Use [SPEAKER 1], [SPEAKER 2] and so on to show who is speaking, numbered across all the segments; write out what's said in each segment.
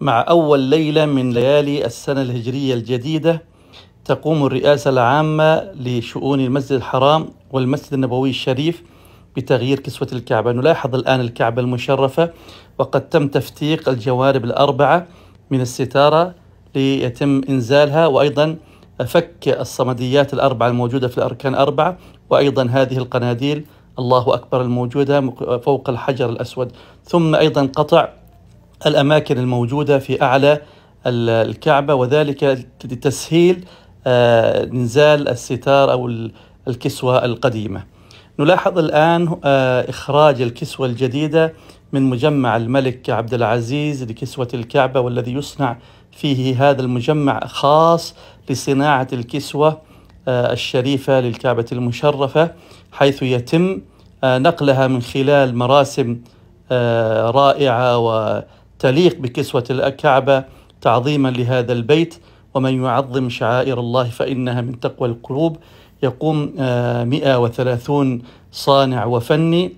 [SPEAKER 1] مع أول ليلة من ليالي السنة الهجرية الجديدة تقوم الرئاسة العامة لشؤون المسجد الحرام والمسجد النبوي الشريف بتغيير كسوة الكعبة نلاحظ الآن الكعبة المشرفة وقد تم تفتيق الجوانب الأربعة من الستارة ليتم إنزالها وأيضا فك الصمديات الأربعة الموجودة في الأركان الأربعة وأيضا هذه القناديل الله أكبر الموجودة فوق الحجر الأسود ثم أيضا قطع الأماكن الموجودة في أعلى الكعبة وذلك لتسهيل آه، نزال الستار أو الكسوة القديمة نلاحظ الآن آه، إخراج الكسوة الجديدة من مجمع الملك عبد العزيز لكسوة الكعبة والذي يصنع فيه هذا المجمع خاص لصناعة الكسوة آه، الشريفة للكعبة المشرفة حيث يتم نقلها من خلال مراسم رائعة و تليق بكسوة الكعبة تعظيما لهذا البيت ومن يعظم شعائر الله فإنها من تقوى القلوب يقوم 130 آه، صانع وفني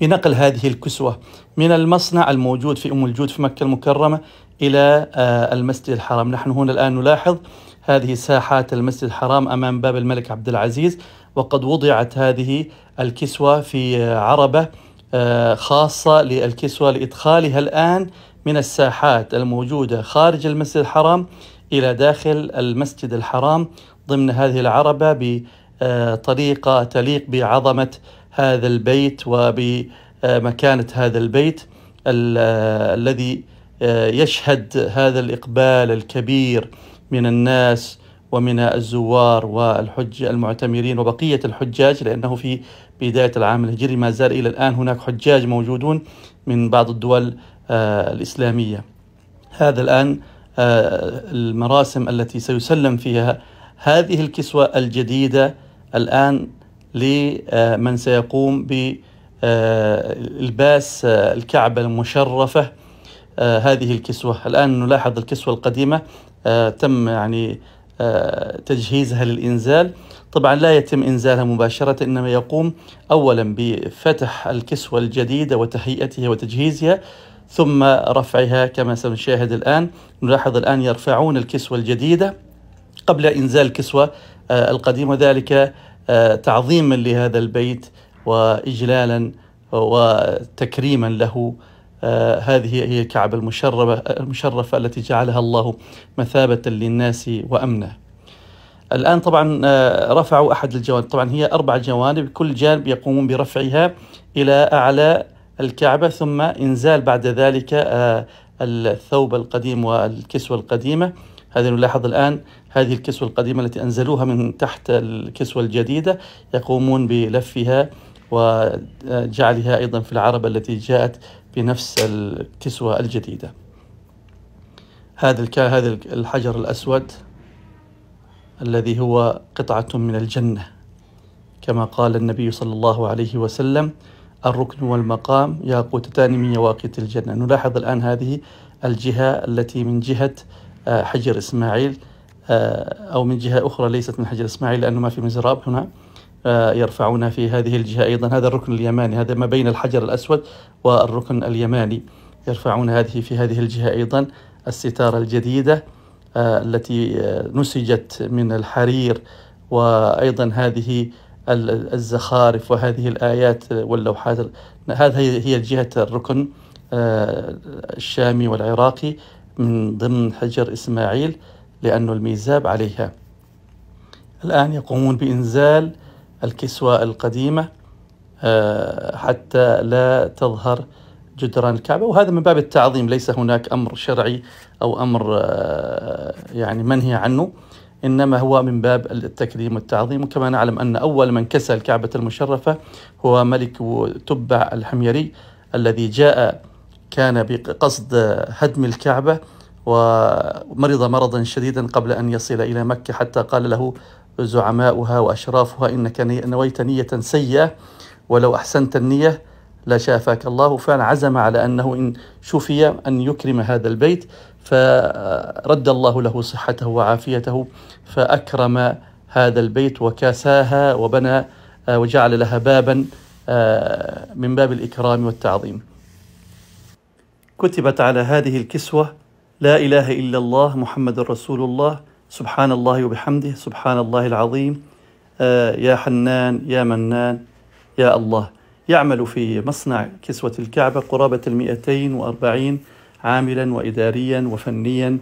[SPEAKER 1] بنقل هذه الكسوة من المصنع الموجود في أم الجود في مكة المكرمة إلى آه، المسجد الحرام نحن هنا الآن نلاحظ هذه ساحات المسجد الحرام أمام باب الملك عبد العزيز وقد وضعت هذه الكسوة في عربة آه، خاصة للكسوة لإدخالها الآن من الساحات الموجودة خارج المسجد الحرام إلى داخل المسجد الحرام ضمن هذه العربة بطريقة آه، تليق بعظمة هذا البيت وبمكانة آه، هذا البيت آه، الذي يشهد هذا الإقبال الكبير من الناس ومن الزوار والحج المعتمرين وبقية الحجاج لأنه في بداية العام الهجري ما زال إلى الآن هناك حجاج موجودون من بعض الدول آه، الإسلامية هذا الآن آه، المراسم التي سيسلم فيها هذه الكسوة الجديدة الآن لمن آه، سيقوم بإلباس الكعبة المشرفة هذه الكسوة الآن نلاحظ الكسوة القديمة تم يعني تجهيزها للإنزال طبعا لا يتم إنزالها مباشرة إنما يقوم أولا بفتح الكسوة الجديدة وتهيئتها وتجهيزها ثم رفعها كما سنشاهد الآن نلاحظ الآن يرفعون الكسوة الجديدة قبل إنزال الكسوة آه، القديمة ذلك آه، تعظيما لهذا البيت وإجلالا وتكريما له آه، هذه هي الكعبة المشرفة, المشرفة التي جعلها الله مثابة للناس وأمنا الآن طبعا رفعوا أحد الجوانب طبعا هي أربع جوانب كل جانب يقومون برفعها إلى أعلى الكعبة ثم إنزال بعد ذلك آه، الثوب القديم والكسوة القديمة هذا نلاحظ الآن هذه الكسوة القديمة التي أنزلوها من تحت الكسوة الجديدة يقومون بلفها وجعلها أيضا في العربة التي جاءت بنفس الكسوة الجديدة هذا هذا الحجر الأسود الذي هو قطعة من الجنة كما قال النبي صلى الله عليه وسلم الركن والمقام ياقوتتان من يواقيت الجنة نلاحظ الآن هذه الجهة التي من جهة آه، حجر إسماعيل آه، أو من جهة أخرى ليست من حجر إسماعيل لأنه ما في مزراب هنا آه، يرفعون في هذه الجهة أيضا هذا الركن اليماني هذا ما بين الحجر الأسود والركن اليماني يرفعون هذه في هذه الجهة أيضا الستارة الجديدة التي نسجت من الحرير وأيضا هذه الزخارف وهذه الآيات واللوحات هذه هي جهة الركن آه، الشامي والعراقي من ضمن حجر إسماعيل لأن الميزاب عليها الآن يقومون بإنزال الكسوة القديمة آه، حتى لا تظهر جدران الكعبة وهذا من باب التعظيم ليس هناك أمر شرعي أو أمر آه، يعني منهي عنه إنما هو من باب التكريم والتعظيم وكما نعلم أن أول من كسى الكعبة المشرفة هو ملك تبع الحميري الذي جاء كان بقصد هدم الكعبة ومرض مرضا شديدا قبل أن يصل إلى مكة حتى قال له زعماؤها وأشرافها إنك نويت نية سيئة ولو أحسنت النية لا شافاك الله فعزم على أنه إن شفي أن يكرم هذا البيت فرد الله له صحته وعافيته فأكرم هذا البيت وكاساها وبنى آه، وجعل لها بابا آه، من باب الإكرام والتعظيم كتبت على هذه الكسوة لا إله إلا الله محمد رسول الله سبحان الله وبحمده سبحان الله العظيم آه، يا حنان يا منان يا الله يعمل في مصنع كسوة الكعبة قرابة المئتين وأربعين عاملا وإداريا وفنيا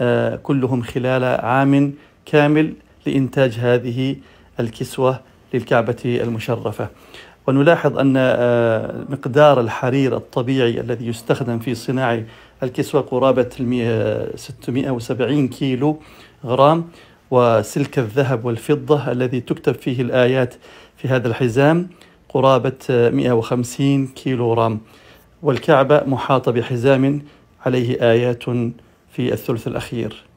[SPEAKER 1] آه، كلهم خلال عام كامل لإنتاج هذه الكسوة للكعبة المشرفة ونلاحظ أن آه، مقدار الحرير الطبيعي الذي يستخدم في صناعة الكسوة قرابة 670 كيلو غرام وسلك الذهب والفضة الذي تكتب فيه الآيات في هذا الحزام قرابة 150 كيلوغرام والكعبة محاطة بحزام عليه آيات في الثلث الأخير